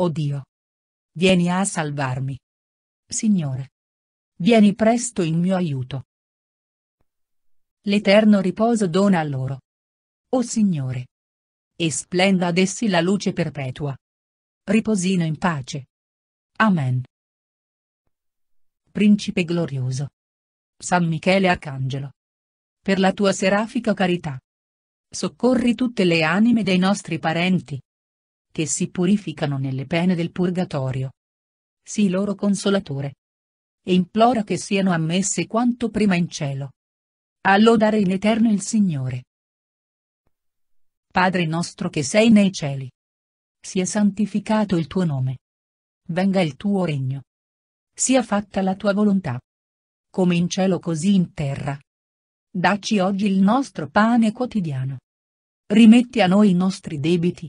Oh Dio. Vieni a salvarmi. Signore. Vieni presto in mio aiuto. L'eterno riposo dona a loro. O Signore. E splenda ad essi la luce perpetua. Riposino in pace. Amen. Principe glorioso. San Michele Arcangelo. Per la tua serafica carità. Soccorri tutte le anime dei nostri parenti che si purificano nelle pene del purgatorio. Sii loro consolatore. E implora che siano ammesse quanto prima in cielo. A lodare in eterno il Signore. Padre nostro che sei nei cieli. Sia santificato il tuo nome. Venga il tuo regno. Sia fatta la tua volontà. Come in cielo così in terra. Dacci oggi il nostro pane quotidiano. Rimetti a noi i nostri debiti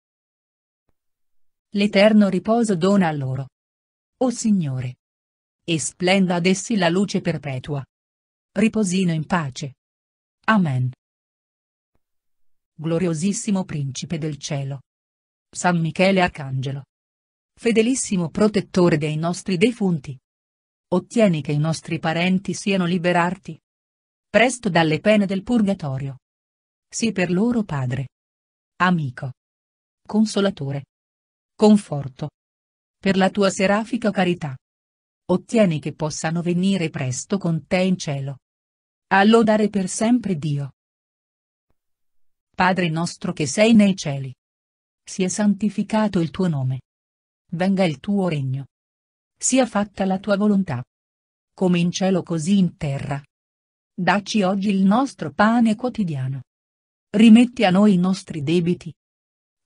l'eterno riposo dona a loro. O Signore! E splenda ad essi la luce perpetua. Riposino in pace. Amen. Gloriosissimo Principe del Cielo. San Michele Arcangelo. Fedelissimo protettore dei nostri defunti. Ottieni che i nostri parenti siano liberati. Presto dalle pene del purgatorio. Sii per loro padre. Amico. Consolatore conforto. Per la tua serafica carità. Ottieni che possano venire presto con te in cielo. A lodare per sempre Dio. Padre nostro che sei nei cieli. Sia santificato il tuo nome. Venga il tuo regno. Sia fatta la tua volontà. Come in cielo così in terra. Dacci oggi il nostro pane quotidiano. Rimetti a noi i nostri debiti,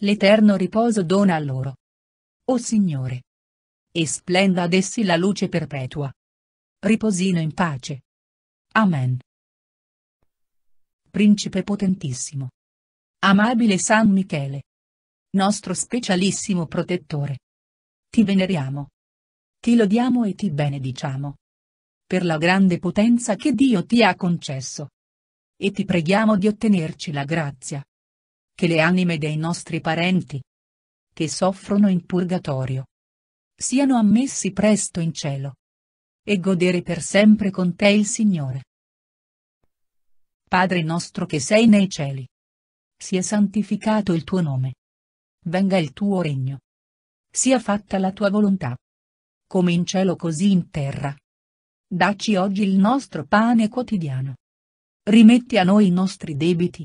l'eterno riposo dona a loro. O Signore! E splenda ad essi la luce perpetua. Riposino in pace. Amen. Principe potentissimo. Amabile San Michele. Nostro specialissimo protettore. Ti veneriamo. Ti lodiamo e ti benediciamo. Per la grande potenza che Dio ti ha concesso. E ti preghiamo di ottenerci la grazia, che le anime dei nostri parenti che soffrono in purgatorio siano ammessi presto in cielo e godere per sempre con te il Signore. Padre nostro che sei nei cieli. Sia santificato il tuo nome. Venga il tuo regno. Sia fatta la tua volontà. Come in cielo così in terra. Dacci oggi il nostro pane quotidiano. Rimetti a noi i nostri debiti,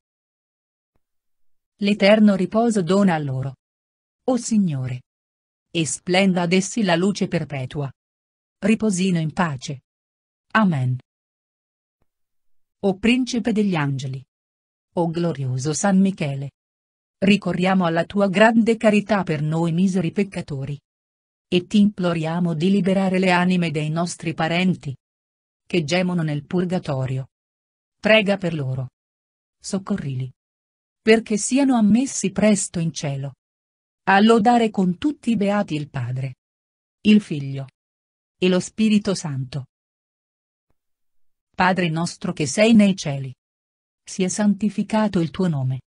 l'eterno riposo dona a loro. O Signore! E splenda ad essi la luce perpetua. Riposino in pace. Amen. O Principe degli Angeli! O glorioso San Michele! Ricorriamo alla tua grande carità per noi miseri peccatori. E ti imploriamo di liberare le anime dei nostri parenti, che gemono nel purgatorio. Prega per loro. Soccorrili perché siano ammessi presto in cielo. A lodare con tutti i beati il Padre, il Figlio e lo Spirito Santo. Padre nostro che sei nei cieli, sia santificato il tuo nome.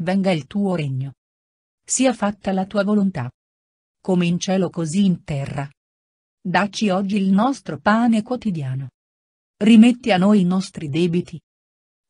Venga il tuo regno. Sia fatta la tua volontà. Come in cielo così in terra. Dacci oggi il nostro pane quotidiano. Rimetti a noi i nostri debiti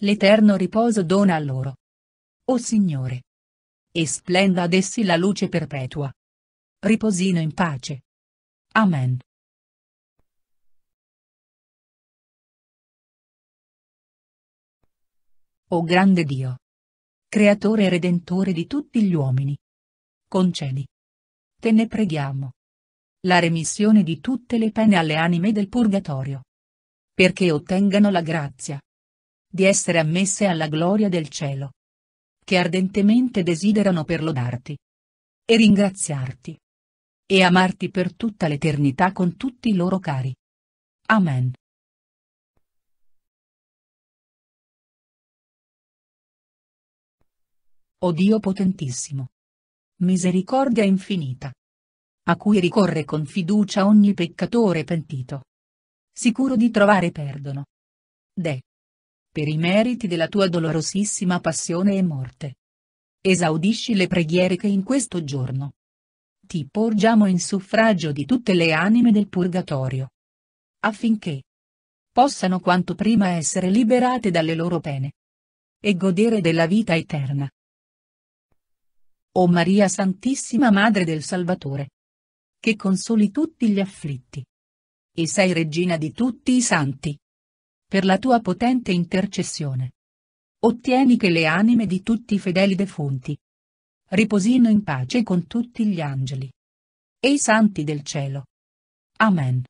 l'eterno riposo dona a loro. O Signore! E splenda ad essi la luce perpetua. Riposino in pace. Amen. O grande Dio! Creatore e Redentore di tutti gli uomini! Concedi! Te ne preghiamo! La remissione di tutte le pene alle anime del purgatorio. Perché ottengano la grazia di essere ammesse alla gloria del cielo. Che ardentemente desiderano per lodarti. E ringraziarti. E amarti per tutta l'eternità con tutti i loro cari. Amen. O Dio potentissimo. Misericordia infinita. A cui ricorre con fiducia ogni peccatore pentito. Sicuro di trovare perdono. Deh per i meriti della tua dolorosissima passione e morte. Esaudisci le preghiere che in questo giorno ti porgiamo in suffragio di tutte le anime del purgatorio. Affinché possano quanto prima essere liberate dalle loro pene e godere della vita eterna. O Maria Santissima Madre del Salvatore, che consoli tutti gli afflitti. E sei regina di tutti i santi per la tua potente intercessione. Ottieni che le anime di tutti i fedeli defunti riposino in pace con tutti gli angeli e i santi del cielo. Amen.